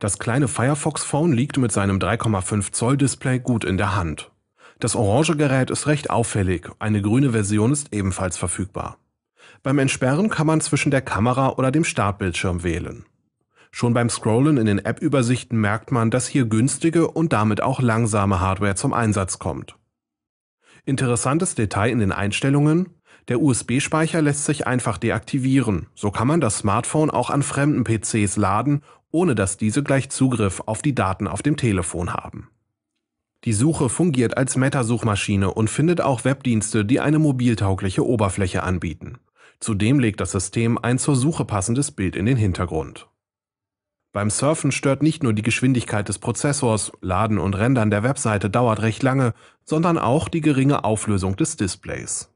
Das kleine Firefox Phone liegt mit seinem 3,5 Zoll Display gut in der Hand. Das orange Gerät ist recht auffällig, eine grüne Version ist ebenfalls verfügbar. Beim Entsperren kann man zwischen der Kamera oder dem Startbildschirm wählen. Schon beim Scrollen in den App-Übersichten merkt man, dass hier günstige und damit auch langsame Hardware zum Einsatz kommt. Interessantes Detail in den Einstellungen, der USB-Speicher lässt sich einfach deaktivieren, so kann man das Smartphone auch an fremden PCs laden ohne dass diese gleich Zugriff auf die Daten auf dem Telefon haben. Die Suche fungiert als Meta-Suchmaschine und findet auch Webdienste, die eine mobiltaugliche Oberfläche anbieten. Zudem legt das System ein zur Suche passendes Bild in den Hintergrund. Beim Surfen stört nicht nur die Geschwindigkeit des Prozessors, Laden und Rendern der Webseite dauert recht lange, sondern auch die geringe Auflösung des Displays.